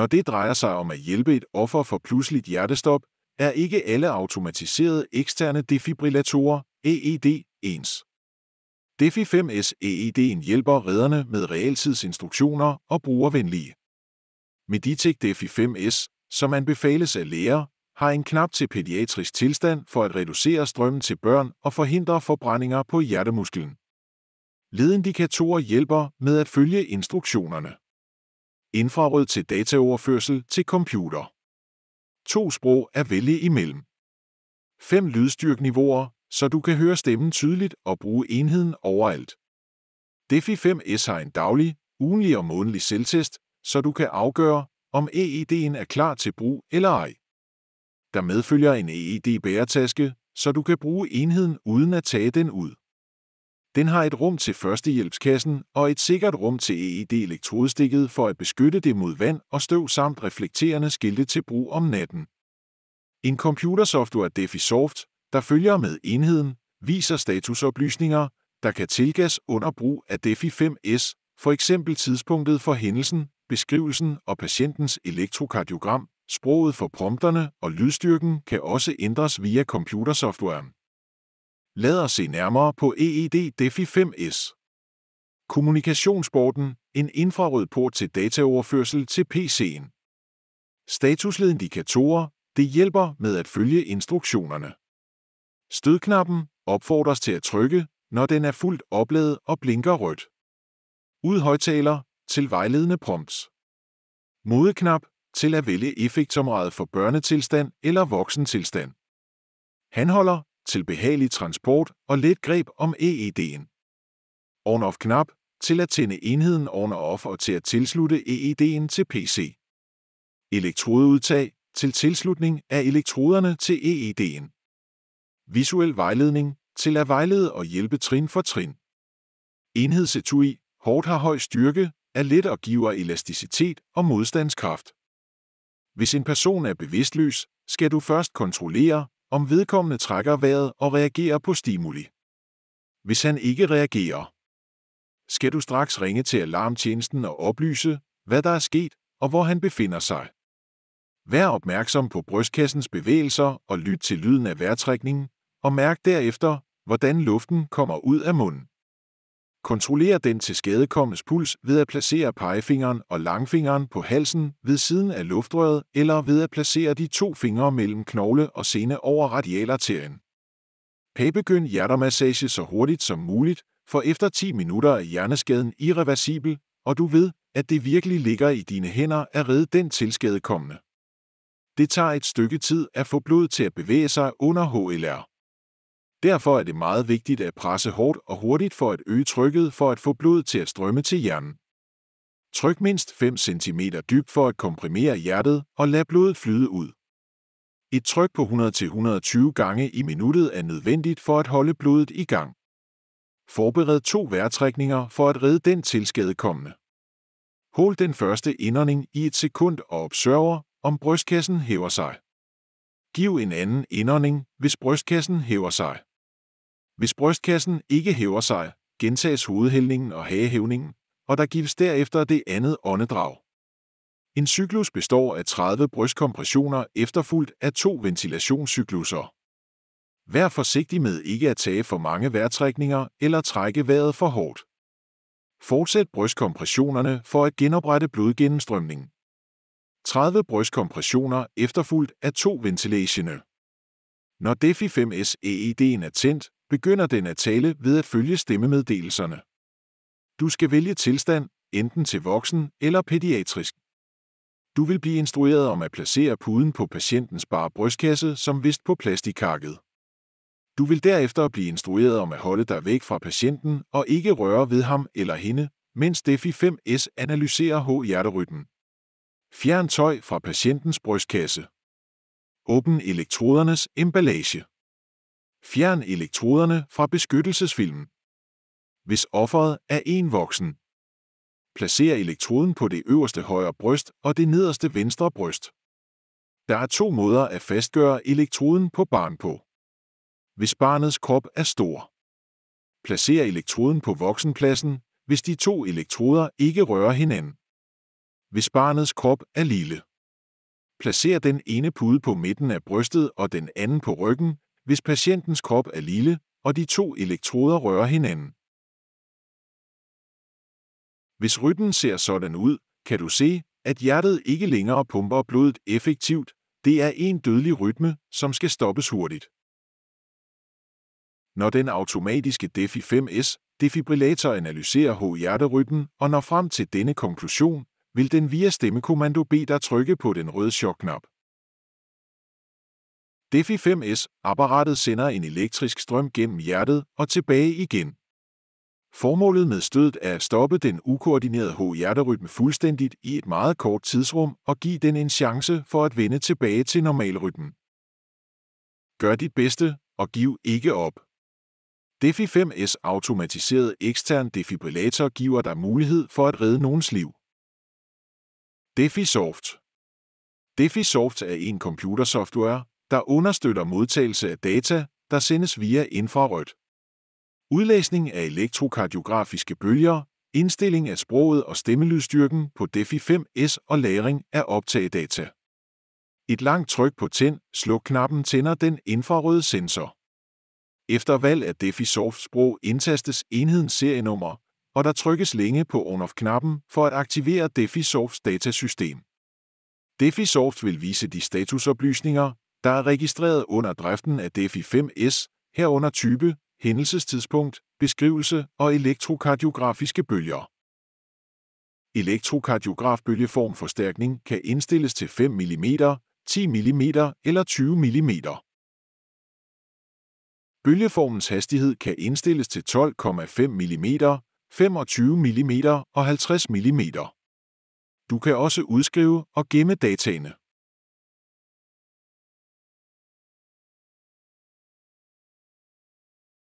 Når det drejer sig om at hjælpe et offer for pludseligt hjertestop, er ikke alle automatiserede eksterne defibrillatorer EED ens. Defi 5S EED'en hjælper redderne med realtidsinstruktioner og brugervenlige. Meditech Defi 5S, som anbefales af læger, har en knap til pædiatrisk tilstand for at reducere strømmen til børn og forhindre forbrændinger på hjertemusklen. Ledindikatorer hjælper med at følge instruktionerne infrarød til dataoverførsel til computer. To sprog er vælge imellem. Fem lydstyrkniveauer, så du kan høre stemmen tydeligt og bruge enheden overalt. DeFi 5S har en daglig, ugenlig og månedlig selvtest, så du kan afgøre, om EED'en er klar til brug eller ej. Der medfølger en EED-bæretaske, så du kan bruge enheden uden at tage den ud. Den har et rum til førstehjælpskassen og et sikkert rum til EED-elektrodestikket for at beskytte det mod vand og støv samt reflekterende skilte til brug om natten. En computersoftware DefiSoft, der følger med enheden, viser statusoplysninger, der kan tilgas under brug af Defi 5S, for eksempel tidspunktet for hændelsen, beskrivelsen og patientens elektrokardiogram, sproget for prompterne og lydstyrken kan også ændres via computersoftwaren. Lad os se nærmere på EED DeFi 5S. Kommunikationsporten, en infrarød port til dataoverførsel til PC'en. Statusledindikatorer, det hjælper med at følge instruktionerne. Stødknappen opfordres til at trykke, når den er fuldt opladet og blinker rødt. Ud højtaler til vejledende prompts. Modeknap til at vælge effektområdet for børnetilstand eller voksentilstand. Han holder til behagelig transport og let greb om EED'en. On-off-knap til at tænde enheden on-off og til at tilslutte EED'en til PC. Elektrodeudtag til tilslutning af elektroderne til EED'en. Visuel vejledning til at vejlede og hjælpe trin for trin. Enhedsetui hårdt har høj styrke, er let og giver elasticitet og modstandskraft. Hvis en person er bevidstløs, skal du først kontrollere, om vedkommende trækker vejret og reagerer på stimuli. Hvis han ikke reagerer, skal du straks ringe til alarmtjenesten og oplyse, hvad der er sket og hvor han befinder sig. Vær opmærksom på brystkassens bevægelser og lyt til lyden af vejrtrækningen, og mærk derefter, hvordan luften kommer ud af munden. Kontroller den til skadekommes puls ved at placere pegefingeren og langfingeren på halsen ved siden af luftrøret eller ved at placere de to fingre mellem knogle og sene over radialarterien. Pæbegynd hjertemassage så hurtigt som muligt, for efter 10 minutter er hjerneskaden irreversibel, og du ved, at det virkelig ligger i dine hænder at redde den tilskadekommende. Det tager et stykke tid at få blod til at bevæge sig under HLR. Derfor er det meget vigtigt at presse hårdt og hurtigt for at øge trykket for at få blodet til at strømme til hjernen. Tryk mindst 5 cm dybt for at komprimere hjertet og lad blodet flyde ud. Et tryk på 100-120 gange i minuttet er nødvendigt for at holde blodet i gang. Forbered to vejrtrækninger for at redde den tilskadekommende. Hold den første indånding i et sekund og observer, om brystkassen hæver sig. Giv en anden indånding, hvis brystkassen hæver sig. Hvis brystkassen ikke hæver sig, gentages hovedhældningen og hagehævningen, og der gives derefter det andet åndedrag. En cyklus består af 30 brystkompressioner efterfulgt af to ventilationscykluser. Vær forsigtig med ikke at tage for mange vejrtrækninger eller trække vejret for hårdt. Fortsæt brystkompressionerne for at genoprette blodgennemstrømning. 30 brystkompressioner efterfulgt af to ventilationer. Når DeFi 5S EED'en er tændt, begynder den at tale ved at følge stemmemeddelelserne. Du skal vælge tilstand, enten til voksen eller pædiatrisk. Du vil blive instrueret om at placere puden på patientens bare brystkasse som vist på plastikarket. Du vil derefter blive instrueret om at holde dig væk fra patienten og ikke røre ved ham eller hende, mens DEFI 5S analyserer H-hjerterytmen. Fjern tøj fra patientens brystkasse. Åbn elektrodernes emballage. Fjern elektroderne fra beskyttelsesfilmen. Hvis offeret er en voksen, Placer elektroden på det øverste højre bryst og det nederste venstre bryst. Der er to måder at fastgøre elektroden på barn på. Hvis barnets krop er stor. Placer elektroden på voksenpladsen, hvis de to elektroder ikke rører hinanden. Hvis barnets krop er lille. Placer den ene pude på midten af brystet og den anden på ryggen, hvis patientens krop er lille, og de to elektroder rører hinanden. Hvis rytten ser sådan ud, kan du se, at hjertet ikke længere pumper blodet effektivt. Det er en dødelig rytme, som skal stoppes hurtigt. Når den automatiske DeFi-5S defibrillator analyserer H-hjerterytmen og når frem til denne konklusion, vil den via stemmekommando bede dig trykke på den røde chokknap. DeFi 5S-apparatet sender en elektrisk strøm gennem hjertet og tilbage igen. Formålet med stødet er at stoppe den ukoordinerede H-hjerterytme fuldstændigt i et meget kort tidsrum og give den en chance for at vende tilbage til normalrytmen. Gør dit bedste og giv ikke op. DeFi 5S automatiseret ekstern defibrillator giver dig mulighed for at redde nogens liv. DeFi Soft DeFi Soft er en computersoftware, der understøtter modtagelse af data, der sendes via infrarødt. Udlæsning af elektrokardiografiske bølger, indstilling af sproget og stemmelydstyrken på DeFi-5S og lagring af optagedata. Et langt tryk på tænd, sluk-knappen tænder den infrarøde sensor. Efter valg af defi Soft sprog indtastes enhedens serienummer, og der trykkes længe på on-off-knappen for at aktivere DeFi-Softs datasystem. DeFi-Soft vil vise de statusoplysninger, der er registreret under driften af DeFi 5S, herunder type, hændelsestidspunkt, beskrivelse og elektrokardiografiske bølger. Elektrokardiografbølgeform forstærkning kan indstilles til 5 mm, 10 mm eller 20 mm. Bølgeformens hastighed kan indstilles til 12,5 mm, 25 mm og 50 mm. Du kan også udskrive og gemme dataene.